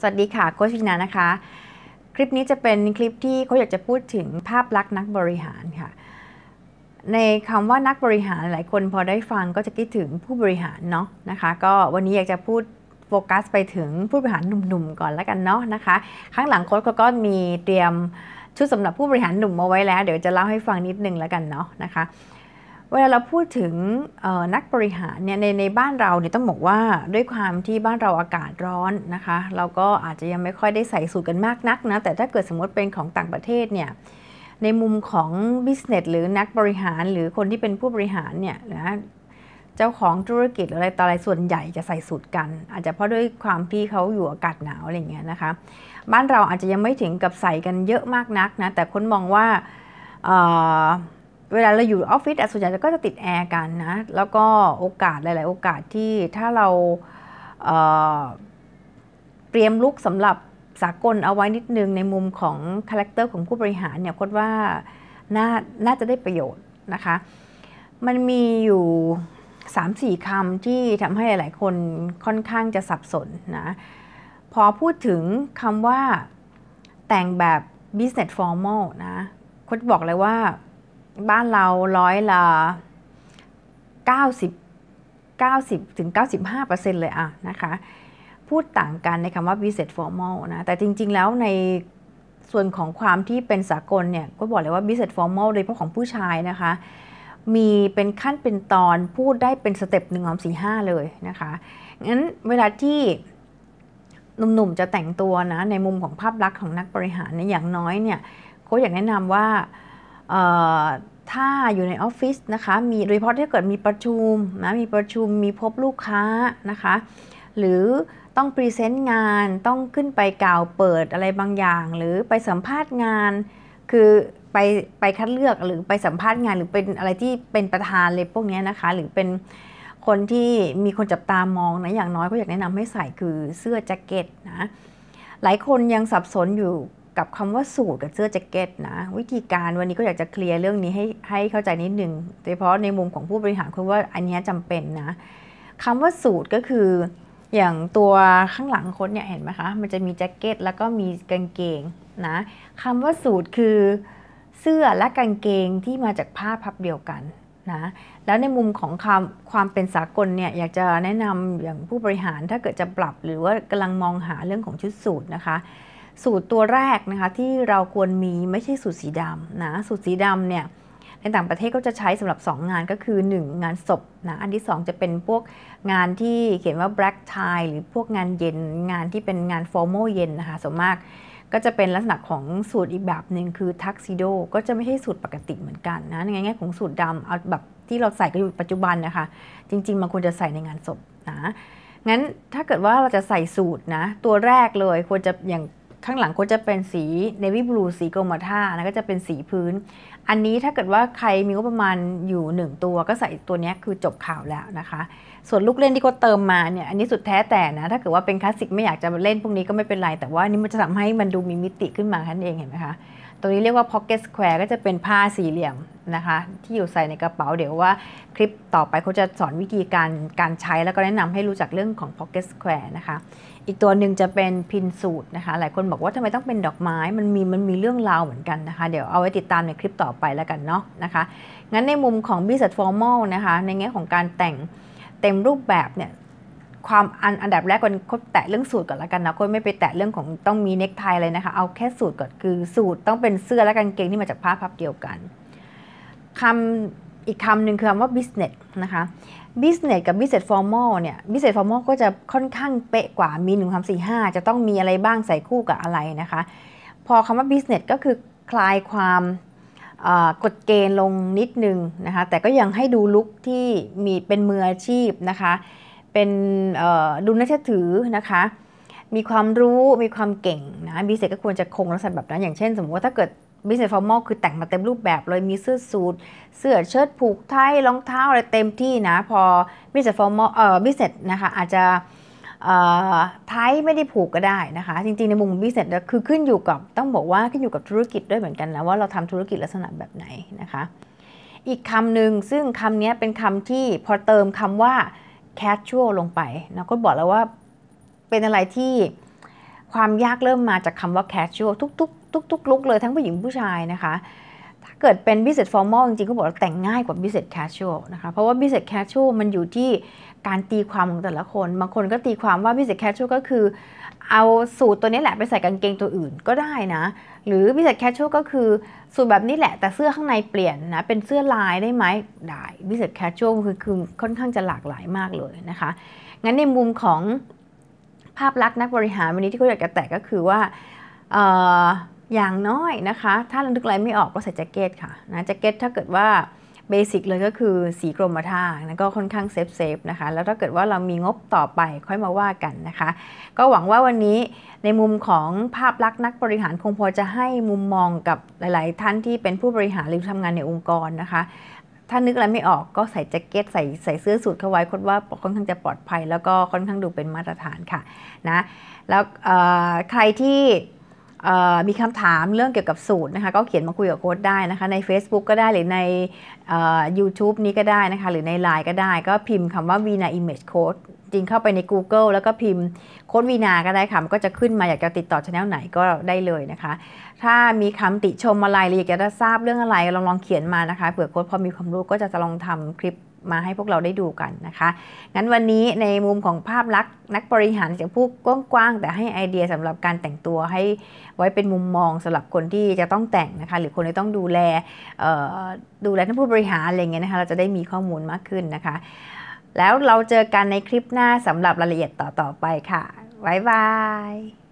สวัสดีค่ะ โคชวินานะคะ คลิปนี้จะเป็นคลิปที่เขาอยากจะพูดถึงภาพลักษณ์นักบริหารค่ะ ในคำว่านักบริหารหลายคน พอได้ฟังก็จะคิดถึงผู้บริหารเนาะนะคะก็วันนี้อยากจะพูดโฟกัสไปถึงผู้บริหารหนุ่มๆก่อนแล้วกันเนาะนะคะ ข้างหลังโค้ชเขาก็มีเตรียมชุดสำหรับผู้บริหารหนุ่มมาไว้แล้ว เดี๋ยวจะเล่าให้ฟังนิดนึงแล้วกันเนาะนะคะเวลาเราพูดถึงนักบริหารเนี่ยในในบ้านเราเนี่ยต้องบอกว่าด้วยความที่บ้านเราอากาศร้อนนะคะเราก็อาจจะยังไม่ค่อยได้ใส่สูตรกันมากนักนะแต่ถ้าเกิดสมมติเป็นของต่างประเทศเนี่ยในมุมของบิสเนสหรือนักบริหารหรือคนที่เป็นผู้บริหารเนี่ยนะเจ้าของธุรกิจอะไรต่ออะไรส่วนใหญ่จะใส่สูตรกัน อาจจะเพราะด้วยความที่เขาอยู่อากาศหนาวอะไรเงี้ยนะคะบ้านเราอาจจะยังไม่ถึงกับใส่กันเยอะมากนักนะแต่คนมองว่าเวลาเราอยู่ออฟฟิศส่วนใหญ่ก็จะติดแอร์กันนะ แล้วก็โอกาส หลาย ๆ โอกาสที่ถ้าเราเเตรียมลุกสำหรับสากลเอาไว้นิดนึงในมุมของ คาแรคเตอร์ของผู้บริหารเนี่ยคดว่าน่าน่าจะได้ประโยชน์นะคะ มันมีอยู่สามสี่คำที่ทำให้หลาย ๆ คนค่อนข้างจะสับสนนะ พอพูดถึงคำว่า แต่งแบบ business formal นะคดบอกเลยว่าบ้านเราร้อยละ90 90ถึง 95%เลยอะนะคะ พูดต่างกันในคำว่า business formal นะ แต่จริง ๆแล้วในส่วนของความที่เป็นสากลเนี่ย ก็บอกเลยว่า business formal โดยเฉพาะของผู้ชายนะคะ มีเป็นขั้นเป็นตอนพูดได้เป็นสเต็ปหนึ่งสองสี่ห้าเลยนะคะ งั้นเวลาที่ หนุ่ม ๆ จะแต่งตัวนะ ในมุมของภาพลักษณ์ของนักบริหารเนี่ยอย่างน้อยเนี่ย โค้ชอยากแนะนำว่าถ้าอยู่ในออฟฟิศนะคะ มีโดยเฉพาะถ้าเกิดมีประชุมนะมีประชุมมีพบลูกค้านะคะ หรือต้องพรีเซนต์งานต้องขึ้นไปกล่าวเปิดอะไรบางอย่าง หรือไปสัมภาษณ์งาน คือไปไปคัดเลือกหรือไปสัมภาษณ์งานหรือเป็นอะไรที่เป็นประธานเลยพวกนี้นะคะหรือเป็นคนที่มีคนจับตามองนะอย่างน้อยก็อยากแนะนำให้ใส่คือเสื้อแจ็คเก็ตนะ หลายคนยังสับสนอยู่กับคำว่าสูตรกับเสื้อแจ็คเก็ตนะ วิธีการวันนี้ก็อยากจะเคลียร์เรื่องนี้ให้ให้เข้าใจนิดนึงโดยเฉพาะในมุมของผู้บริหารคือว่าอันนี้จำเป็นนะคำว่าสูตรก็คืออย่างตัวข้างหลังคนดเนี่ยเห็นไหมคะมันจะมีแจ็คเก็ต แล้วก็มีกางเกงนะคำว่าสูตรคือเสื้อและกางเกงที่มาจากผ้าพับเดียวกันนะแล้วในมุมของความความเป็นสากลเนี่ยอยากจะแนะนำอย่างผู้บริหารถ้าเกิดจะปรับ หรือว่ากำลังมองหาเรื่องของชุดสูตรนะคะสูตรตัวแรกนะคะ ที่เราควรมีไม่ใช่สูตรสีดำนะสูตรสีดำเนี่ย ในต่างประเทศก็จะใช้สำหรับ 2 งานก็คือ 1 งานศพนะอันที่ 2 จะเป็นพวกงานที่เขียนว่า black tie หรือพวกงานเย็น งานที่เป็นงาน formal เย็นนะคะส่วนมากก็จะเป็นลักษณะของสูตรอีกแบบหนึ่งคือทักซิโดก็จะไม่ใช่สูตรปกติเหมือนกันนะในแง่ของสูตรดำเอาแบบที่เราใส่กันอยู่ปัจจุบันนะคะจริง ๆมันควรจะใส่ในงานศพนะงั้นถ้าเกิดว่าเราจะใส่สูตรนะตัวแรกเลยควรจะอย่างข้างหลังก็จะเป็นสีเนวี่บลูสีกรมท่าแล้วก็จะเป็นสีพื้น อันนี้ถ้าเกิดว่าใครมีงบประมาณอยู่ 1 ตัว ก็ใส่ตัวนี้คือจบข่าวแล้วนะคะ ส่วนลูกเล่นที่เขาเติมมาเนี่ยอันนี้สุดแท้แต่นะ ถ้าเกิดว่าเป็นคลาสสิกไม่อยากจะเล่นพวกนี้ก็ไม่เป็นไร แต่ว่านี่มันจะทำให้มันดูมีมิติขึ้นมาแค่นั้นเองเห็นไหมคะตัวนี้เรียกว่า pocket square ก็จะเป็นผ้าสี่เหลี่ยมนะคะที่อยู่ใส่ในกระเป๋าเดี๋ยวว่าคลิปต่อไปเขาจะสอนวิธีการการใช้ แล้วก็แนะนำให้รู้จักเรื่องของ pocket square นะคะอีกตัวหนึ่งจะเป็นพินสูตรนะคะหลายคนบอกว่าทำไมต้องเป็นดอกไม้ มันมีมันมีเรื่องราวเหมือนกันนะคะ เดี๋ยวเอาไว้ติดตามในคลิปต่อไปแล้วกันเนาะนะคะงั้นในมุมของ b i z a t formal นะคะ ในแง่ของการแต่งเต็มรูปแบบเนี่ยความอันอันดับแรกก่อนค็แตะเรื่องสูตรก่อนละกันนะก็ไม่ไปแตะเรื่องของต้องมีเน็กไทเลยนะคะเอาแค่สูตรก่อนคือสูตรต้องเป็นเสื้อและกางเกงที่มาจากผ้าพับเดียวกันคำอีกคำหนึ่งคือคำว่า business นะคะ business กับ business formal เนี่ย business formal ก็จะค่อนข้างเป๊ะกว่ามีหนึ่งคำสี่ห้าจะต้องมีอะไรบ้างใส่คู่กับอะไรนะคะ พอคำว่า business ก็คือคลายความกฎเกณฑ์ลงนิดนึงนะคะแต่ก็ยังให้ดูลุคที่มีเป็นมืออาชีพนะคะเป็นดูน่าเชื่อถือนะคะ มีความรู้ มีความเก่งนะบิสเนสก็ควรจะคงลักษณะแบบนั้น อย่างเช่น สมมติว่าถ้าเกิดบิสเนสฟอร์มอลคือแต่งมาเต็มรูปแบบเลย มีเสื้อสูท เสื้อเชิ้ตผูกไทรองเท้าอะไรเต็มที่นะ พอบิสเนสฟอร์มอลเอ่อบิสเนสนะคะอาจจะไทยไม่ได้ผูกก็ได้นะคะ จริงๆ ในมุมบิสเนสคือขึ้นอยู่กับ ต้องบอกว่าขึ้นอยู่กับธุรกิจด้วยเหมือนกันนะว่าเราทำธุรกิจลักษณะแบบไหนนะคะ อีกคำหนึ่งซึ่งคำนี้เป็นคำที่พอเติมคำว่า casual ลงไปนะก็บอกแล้วว่าเป็นอะไรที่ความยากเริ่มมาจากคำว่า casual ทุกๆทุกๆุกลุกเลยทั้งผู้หญิงผู้ชายนะคะ ถ้าเกิดเป็น business formal จริง ๆ ก็บอกว่าแต่งง่ายกว่า business casual นะคะ เพราะว่า business casual มันอยู่ที่การตีความของแต่ละคน บางคนก็ตีความว่าพิเศษแคชชูก็คือ เอาสูตรตัวนี้แหละไปใส่กางเกงตัวอื่นก็ได้นะ หรือพิเศษแคชชูก็คือสูตรแบบนี้แหละแต่เสื้อข้างในเปลี่ยนนะ เป็นเสื้อลายได้ไหม ได้พิเศษแคชชูคือคือค่อนข้างจะหลากหลายมากเลยนะคะ งั้นในมุมของภาพลักษณ์นักบริหารวันนี้ที่เขาอยากจะแตะก็คือว่าอย่างน้อยนะคะถ้าเราดึกอะไรไม่ออกก็ใส่แจ็คเก็ตค่ะนะแจ็คเก็ตถ้าเกิดว่าเบสิกเลยก็คือสีกรมท่าแล้วก็ค่อนข้างเซฟเซฟนะคะ แล้วถ้าเกิดว่าเรามีงบต่อไปค่อยมาว่ากันนะคะ ก็หวังว่าวันนี้ในมุมของภาพลักษณ์นักบริหารคงพอจะให้มุมมองกับหลาย ๆ ท่านที่เป็นผู้บริหาร หรือทำงานในองค์กรนะคะ ถ้านึกอะไรไม่ออกก็ใส่แจ็คเก็ตใส่ใส่เสื้อสูทเข้าไว้คดว่าค่อนข้างจะปลอดภัย แล้วก็ค่อนข้างดูเป็นมาตรฐานค่ะนะแล้วใครที่มีคำถามเรื่องเกี่ยวกับสูตรนะคะก็เขียนมาคุยกับโค้ดได้นะคะใน Facebook ก็ได้หรือใน YouTube นี้ก็ได้นะคะหรือใน Line ก็ได้ ก็พิมพ์คำว่า Vina Image Code จริงเข้าไปใน Google แล้วก็พิมพ์โค้ดวีนาก็ได้ค่ะมันก็จะขึ้นมาอยากจะติดต่อช anel ไหนก็ได้เลยนะคะ ถ้ามีคำติชมอะไรหรืออยากจะทราบเรื่องอะไรลองลองเขียนมานะคะเผื่อโค้ดพอมีความรู้ก็จะจะลองทำคลิปมาให้พวกเราได้ดูกันนะคะ งั้นวันนี้ในมุมของภาพลักษณ์นักบริหารจะพูดกว้างๆแต่ให้ไอเดียสำหรับการแต่งตัวให้ไว้เป็นมุมมองสำหรับคนที่จะต้องแต่งนะคะหรือคนที่ต้องดูแลดูแลท่านผู้บริหารอะไรเงี้ยนะคะเราจะได้มีข้อมูลมากขึ้นนะคะ แล้วเราเจอกันในคลิปหน้าสำหรับรายละเอียดต่อๆไปค่ะบ๊ายบาย